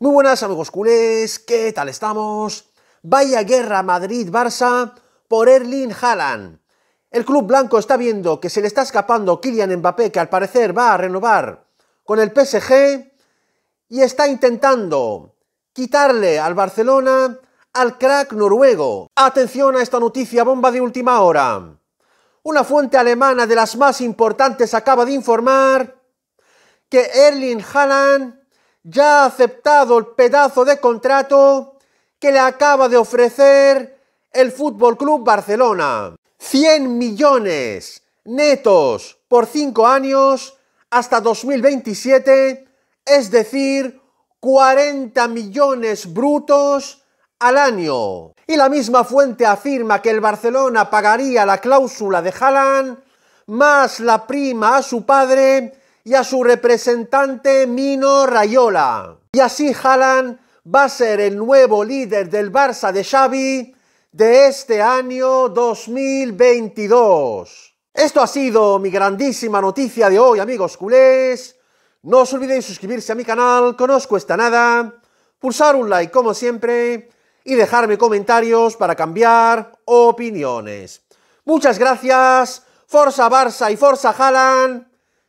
Muy buenas amigos culés, ¿qué tal estamos? Vaya guerra Madrid-Barça por Erling Haaland. El club blanco está viendo que se le está escapando Kylian Mbappé, que al parecer va a renovar con el PSG, y está intentando quitarle al Barcelona al crack noruego. Atención a esta noticia bomba de última hora. Una fuente alemana de las más importantes acaba de informar que Erling Haaland ya ha aceptado el pedazo de contrato que le acaba de ofrecer el Fútbol Club Barcelona. 100 millones netos por 5 años hasta 2027, es decir, 40 millones brutos al año. Y la misma fuente afirma que el Barcelona pagaría la cláusula de Haaland más la prima a su padre y a su representante Mino Rayola. Y así Haaland va a ser el nuevo líder del Barça de Xavi de este año 2022. Esto ha sido mi grandísima noticia de hoy, amigos culés. No os olvidéis suscribirse a mi canal, que no os cuesta nada, pulsar un like como siempre y dejarme comentarios para cambiar opiniones. Muchas gracias, Forza Barça y Forza Haaland